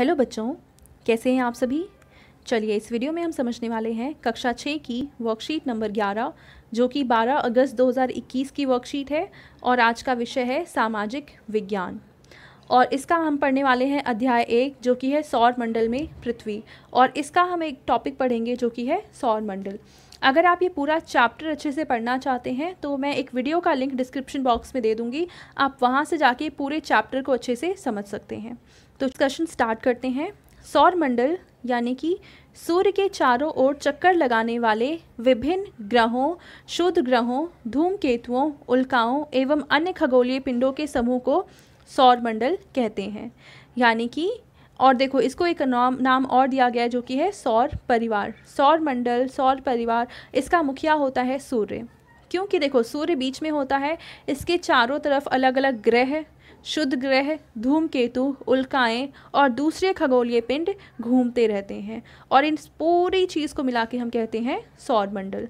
hello बच्चों कैसे हैं आप सभी चलिए इस वीडियो में हम समझने वाले हैं कक्षा छः की वर्कशीट नंबर ग्यारह जो कि बारह अगस्त 2021 की वर्कशीट है और आज का विषय है सामाजिक विज्ञान और इसका हम पढ़ने वाले हैं अध्याय एक जो कि है सौर मंडल में पृथ्वी और इसका हम एक टॉपिक पढ़ेंगे जो कि है सौर मंडल अगर आप ये पूरा चैप्टर अच्छे से पढ़ना चाहते हैं तो मैं एक वीडियो का लिंक डिस्क्रिप्शन बॉक्स में दे दूंगी आप वहाँ से जाके पूरे चैप्टर को अच्छे से समझ सकते हैं तो डिस्कशन स्टार्ट करते हैं सौर मंडल यानी कि सूर्य के चारों ओर चक्कर लगाने वाले विभिन्न ग्रहों शुद्ध ग्रहों धूमकेतुओं उल्काओं एवं अन्य खगोलीय पिंडों के समूह को सौर मंडल कहते हैं यानी कि और देखो इसको एक नाम नाम और दिया गया जो कि है सौर परिवार सौर मंडल सौर परिवार इसका मुखिया होता है सूर्य क्योंकि देखो सूर्य बीच में होता है इसके चारों तरफ अलग अलग ग्रह शुद्ध ग्रह धूमकेतु उल्काएं और दूसरे खगोलीय पिंड घूमते रहते हैं और इन पूरी चीज़ को मिला के हम कहते हैं सौर मंडल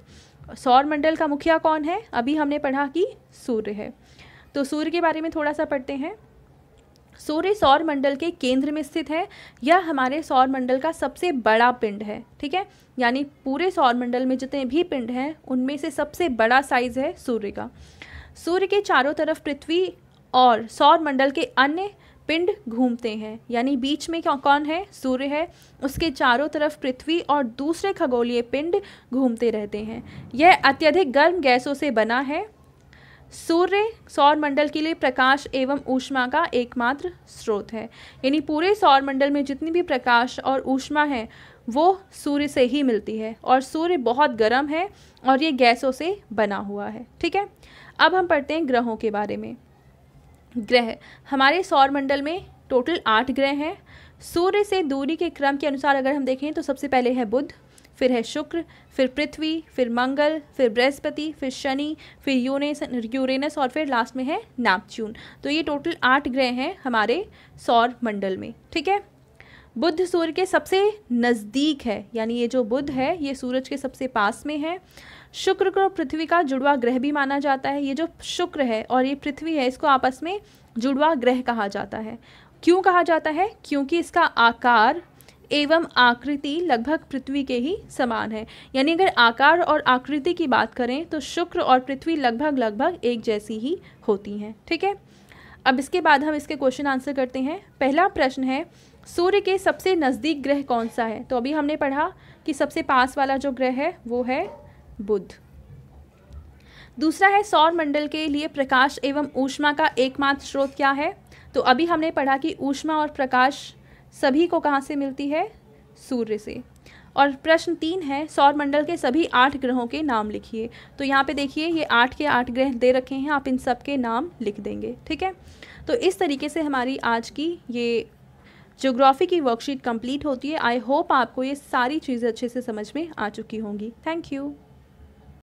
सौर मंडल का मुखिया कौन है अभी हमने पढ़ा कि सूर्य है तो सूर्य के बारे में थोड़ा सा पढ़ते हैं सूर्य सौर मंडल के केंद्र में स्थित है यह हमारे सौर मंडल का सबसे बड़ा पिंड है ठीक है यानी पूरे सौर मंडल में जितने भी पिंड हैं उनमें से सबसे बड़ा साइज है सूर्य का सूर्य के चारों तरफ पृथ्वी और सौर मंडल के अन्य पिंड घूमते हैं यानी बीच में क्या कौन है सूर्य है उसके चारों तरफ पृथ्वी और दूसरे खगोलीय पिंड घूमते रहते हैं यह अत्यधिक गर्म गैसों से बना है सूर्य सौर मंडल के लिए प्रकाश एवं ऊष्मा का एकमात्र स्रोत है यानी पूरे सौर मंडल में जितनी भी प्रकाश और ऊष्मा है वो सूर्य से ही मिलती है और सूर्य बहुत गर्म है और ये गैसों से बना हुआ है ठीक है अब हम पढ़ते हैं ग्रहों के बारे में ग्रह हमारे सौर मंडल में टोटल आठ ग्रह हैं सूर्य से दूरी के क्रम के अनुसार अगर हम देखें तो सबसे पहले है बुध फिर है शुक्र फिर पृथ्वी फिर मंगल फिर बृहस्पति फिर शनि फिर यूनेस यूरेनस और फिर लास्ट में है नेपच्यून तो ये टोटल आठ ग्रह हैं हमारे सौर मंडल में ठीक है बुद्ध सूर्य के सबसे नज़दीक है यानी ये जो बुद्ध है ये सूरज के सबसे पास में है शुक्र को पृथ्वी का जुड़वा ग्रह भी माना जाता है ये जो शुक्र है और ये पृथ्वी है इसको आपस में जुड़वा ग्रह कहा जाता है क्यों कहा जाता है क्योंकि इसका आकार एवं आकृति लगभग पृथ्वी के ही समान है यानी अगर आकार और आकृति की बात करें तो शुक्र और पृथ्वी लगभग लगभग एक जैसी ही होती हैं ठीक है अब इसके बाद हम इसके क्वेश्चन आंसर करते हैं पहला प्रश्न है सूर्य के सबसे नज़दीक ग्रह कौन सा है तो अभी हमने पढ़ा कि सबसे पास वाला जो ग्रह है वो है बुध दूसरा है सौर मंडल के लिए प्रकाश एवं ऊष्मा का एकमात्र स्रोत क्या है तो अभी हमने पढ़ा कि ऊष्मा और प्रकाश सभी को कहाँ से मिलती है सूर्य से और प्रश्न तीन है सौरमंडल के सभी आठ ग्रहों के नाम लिखिए तो यहाँ पे देखिए ये आठ के आठ ग्रह दे रखे हैं आप इन सब के नाम लिख देंगे ठीक है तो इस तरीके से हमारी आज की ये जोग्राफ़ी की वर्कशीट कंप्लीट होती है आई होप आपको ये सारी चीज़ें अच्छे से समझ में आ चुकी होंगी थैंक यू